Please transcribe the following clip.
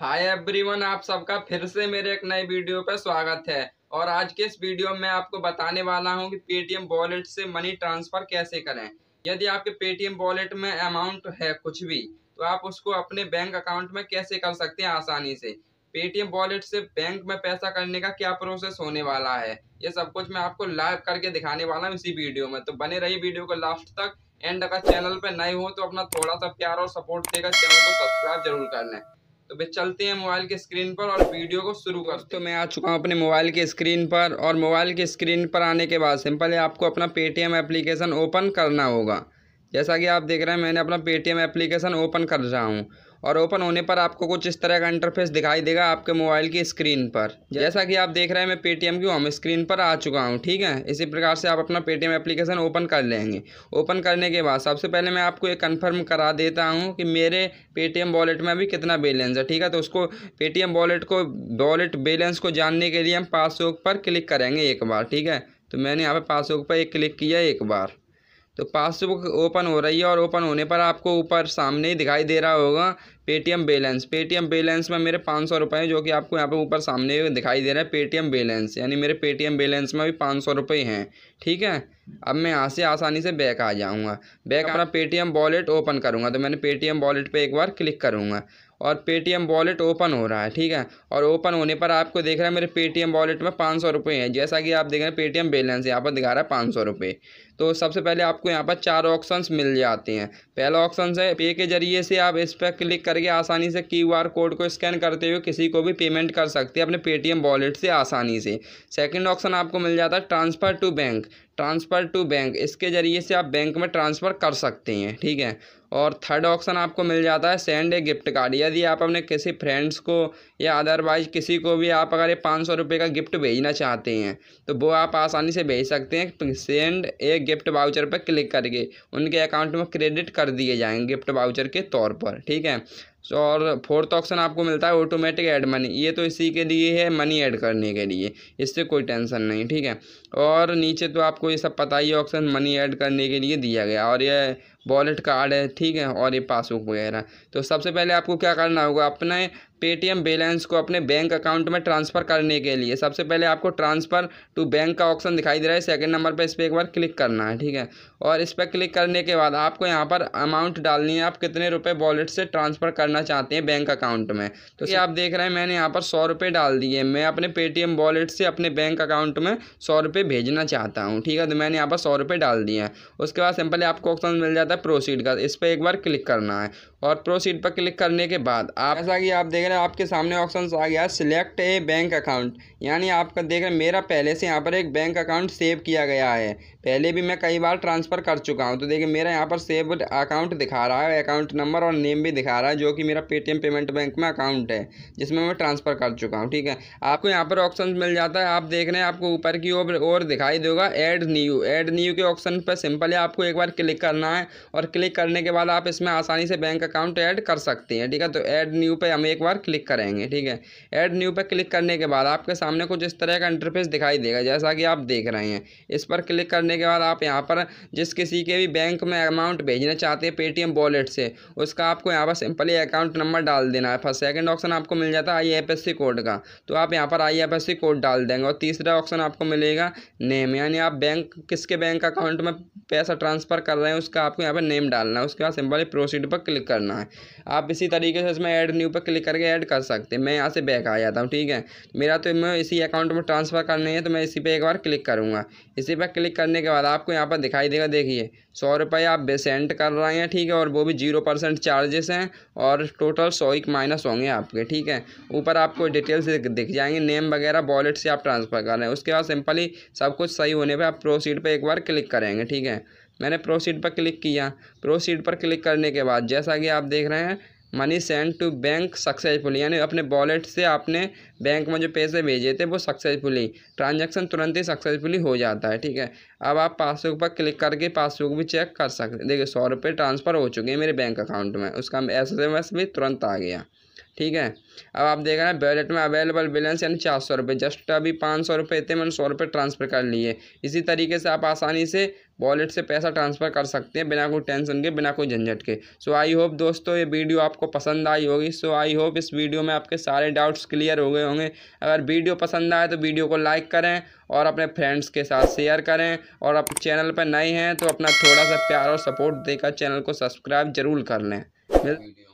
hi everyone आप सबका फिर से मेरे एक नए वीडियो पर स्वागत है और आज के इस वीडियो में आपको बताने वाला हूं कि पेटीएम वॉलेट से मनी ट्रांसफ़र कैसे करें यदि आपके पेटीएम वॉलेट में अमाउंट है कुछ भी तो आप उसको अपने बैंक अकाउंट में कैसे कर सकते हैं आसानी से पेटीएम वॉलेट से बैंक में पैसा करने का क्या प्रोसेस होने वाला है ये सब कुछ मैं आपको लाइव करके दिखाने वाला हूँ इसी वीडियो में तो बने रही वीडियो को लास्ट तक एंड अगर चैनल पर नए हो तो अपना थोड़ा सा प्यार और सपोर्ट देकर चैनल को सब्सक्राइब जरूर कर लें तो भाई चलते हैं मोबाइल के स्क्रीन पर और वीडियो को शुरू कर तो मैं आ चुका हूँ अपने मोबाइल के स्क्रीन पर और मोबाइल के स्क्रीन पर आने के बाद सिंपल आपको अपना पेटीएम एप्लीकेशन ओपन करना होगा जैसा कि आप देख रहे हैं मैंने अपना पेटीएम एप्लीकेशन ओपन कर रहा हूँ और ओपन होने पर आपको कुछ इस तरह का इंटरफेस दिखाई देगा आपके मोबाइल की स्क्रीन पर जैसा कि आप देख रहे हैं मैं पेटीएम की होम स्क्रीन पर आ चुका हूँ ठीक है इसी प्रकार से आप अपना पेटीएम एप्लीकेशन ओपन कर लेंगे ओपन करने के बाद सबसे पहले मैं आपको ये कन्फर्म करा देता हूँ कि मेरे पेटीएम वॉलेट में अभी कितना बैलेंस है ठीक है तो उसको पेटीएम वॉलेट को वॉलेट बैलेंस को जानने के लिए हम पासबुक पर क्लिक करेंगे एक बार ठीक है तो मैंने यहाँ पर पासबुक पर एक क्लिक किया एक बार तो पासबुक ओपन हो रही है और ओपन होने पर आपको ऊपर सामने ही दिखाई दे रहा होगा पेटीएम बैलेंस पेटीएम बैलेंस में मेरे पाँच सौ रुपये जो कि आपको यहाँ पे ऊपर सामने दिखाई दे रहा है पेटीएम बैलेंस यानी मेरे पेटीएम बैलेंस में भी पाँच सौ रुपये हैं ठीक है अब मैं यहाँ से आसानी से बैक आ जाऊँगा बैक अपना पेटीएम वॉलेट ओपन करूँगा तो मैंने पेटीएम वॉलेट पर एक बार क्लिक करूँगा और पेटीएम वॉलेट ओपन हो रहा है ठीक है और ओपन होने पर आपको देख रहा है मेरे पेटीएम वॉलेट में पाँच सौ रुपये हैं जैसा कि आप देख रहे हैं पेटीएम बैलेंस यहाँ पर दिखा रहा है पाँच सौ रुपये तो सबसे पहले आपको यहाँ पर चार ऑप्शंस मिल जाते हैं पहला ऑप्शन है पे के जरिए से आप इस पर क्लिक कर करके आसानी से आर कोड को स्कैन करते हुए किसी को भी पेमेंट कर सकते हैं अपने पेटीएम वॉलेट से आसानी से सेकंड ऑप्शन आपको मिल जाता है transfer to bank transfer to bank इसके ज़रिए से आप बैंक में ट्रांसफ़र कर सकते हैं ठीक है और थर्ड ऑप्शन आपको मिल जाता है सेंड ए गिफ्ट कार्ड यदि आप अपने किसी फ्रेंड्स को या अदरवाइज किसी को भी आप अगर ये पाँच सौ रुपये का गिफ्ट भेजना चाहते हैं तो वो आप आसानी से भेज सकते हैं सेंड ए गिफ्ट वाउचर पर क्लिक करके उनके अकाउंट में क्रेडिट कर दिए जाएंगे गिफ्ट वाउचर के तौर पर ठीक है और फोर्थ ऑप्शन आपको मिलता है ऑटोमेटिक ऐड मनी ये तो इसी के लिए है मनी ऐड करने के लिए इससे कोई टेंशन नहीं ठीक है और नीचे तो आपको ये सब पता ही ऑप्शन मनी ऐड करने के लिए दिया गया और ये वॉलेट कार्ड है ठीक है और ये पासबुक वगैरह तो सबसे पहले आपको क्या करना होगा अपने पेटीएम बैलेंस को अपने बैंक अकाउंट में ट्रांसफ़र करने के लिए सबसे पहले आपको ट्रांसफ़र टू बैंक का ऑप्शन दिखाई दे रहा है सेकंड नंबर पर इस पर एक बार क्लिक करना है ठीक है और इस पर क्लिक करने के बाद आपको यहाँ पर अमाउंट डालनी है आप कितने रुपये वॉलेट से ट्रांसफ़र करना चाहते हैं बैंक अकाउंट में तो ये आप देख रहे हैं मैंने यहाँ पर सौ रुपये डाल दिए मैं अपने पेटीएम वॉलेट से अपने बैंक अकाउंट में सौ रुपये भेजना चाहता हूँ ठीक है तो मैंने यहाँ पर सौ रुपये डाल दिए हैं उसके बाद सिंपली आपको ऑप्शन मिल जाता है प्रोसीड का इस पर एक बार क्लिक करना है और प्रोसीड पर क्लिक करने के बाद आप जैसा कि आप देख रहे हैं मेरा आपके सामने ऑप्शन आ गया सिलेक्ट ए बैंक अकाउंट यानी आपका देख रहे मेरा पहले से यहाँ पर एक बैंक अकाउंट सेव किया गया है पहले भी मैं कई बार ट्रांसफ़र कर चुका हूँ तो देखिए मेरा यहाँ पर सेव अकाउंट दिखा रहा है अकाउंट नंबर और नेम भी दिखा रहा है जो कि मेरा पेटीएम पेमेंट बैंक में अकाउंट है जिसमें मैं ट्रांसफ़र कर चुका हूँ ठीक है आपको यहाँ पर ऑप्शन मिल जाता है आप देख रहे हैं आपको ऊपर की ओर और दिखाई देगा एड न्यू एड न्यू के ऑप्शन पर सिंपल है आपको एक बार क्लिक करना है और क्लिक करने के बाद आप इसमें आसानी से बैंक अकाउंट ऐड कर सकते हैं ठीक है तो ऐड न्यू पे हम एक बार क्लिक करेंगे ठीक है ऐड न्यू पर क्लिक करने के बाद आपके सामने कुछ इस तरह का इंटरफेस दिखाई देगा जैसा कि आप देख रहे हैं इस पर क्लिक करने के बाद आप यहाँ पर जिस किसी के भी बैंक में अमाउंट भेजना चाहते हैं पेटीएम वॉलेट से उसका आपको यहाँ पर सिंपली अकाउंट नंबर डाल देना है फर्स्ट सेकेंड ऑप्शन आपको मिल जाता है आई कोड का तो आप यहाँ पर आई कोड डाल देंगे और तीसरा ऑप्शन आपको मिलेगा नेम यानी आप बैंक किसके बैंक अकाउंट में पैसा ट्रांसफ़र कर रहे हैं उसका आपको यहाँ पर नेम डालना है उसके बाद सिंपली प्रोसीड पर क्लिक करना है आप इसी तरीके से इसमें ऐड न्यू पर क्लिक करके करके ऐड कर सकते हैं मैं यहाँ से बैक आ जाता हूँ ठीक है मेरा तो मैं इसी अकाउंट में ट्रांसफ़र करने है तो मैं इसी पर एक बार क्लिक करूँगा इसी पर क्लिक करने के बाद आपको यहाँ पर दिखाई देगा देखिए सौ रुपये आप सेंड कर रहे हैं ठीक है और वो भी जीरो परसेंट चार्जेस हैं और टोटल सौ एक माइनस होंगे आपके ठीक है ऊपर आपको डिटेल्स दिख जाएंगे नेम वगैरह वॉलेट से आप ट्रांसफ़र कर रहे हैं उसके बाद सिंपली सब कुछ सही होने पर आप प्रोसीड पर एक बार क्लिक करेंगे ठीक है मैंने प्रोसीड पर क्लिक किया प्रोसीड पर क्लिक करने के बाद जैसा कि आप देख रहे हैं money send to bank successfully यानी अपने वॉलेट से आपने बैंक में जो पैसे भेजे थे वो सक्सेसफुली ट्रांजैक्शन तुरंत ही सक्सेसफुली हो जाता है ठीक है अब आप पासबुक पर क्लिक करके पासबुक भी चेक कर सकते देखिए सौ रुपये ट्रांसफ़र हो चुके हैं मेरे बैंक अकाउंट में उसका एस भी तुरंत आ गया ठीक है अब आप देख रहे हैं वैलेट में अवेलेबल बैलेंस यानी चार सौ रुपये जस्ट अभी पाँच सौ रुपये थे मैंने सौ रुपये ट्रांसफ़र कर लिए इसी तरीके से आप आसानी से वॉलेट से पैसा ट्रांसफ़र कर सकते हैं बिना कोई टेंशन के बिना कोई झंझट के सो आई होप दोस्तों ये वीडियो आपको पसंद आई होगी सो आई होप इस वीडियो में आपके सारे डाउट्स क्लियर हो गए होंगे अगर वीडियो पसंद आए तो वीडियो को लाइक करें और अपने फ्रेंड्स के साथ शेयर करें और आप चैनल पर नए हैं तो अपना थोड़ा सा प्यार और सपोर्ट देकर चैनल को सब्सक्राइब जरूर कर लें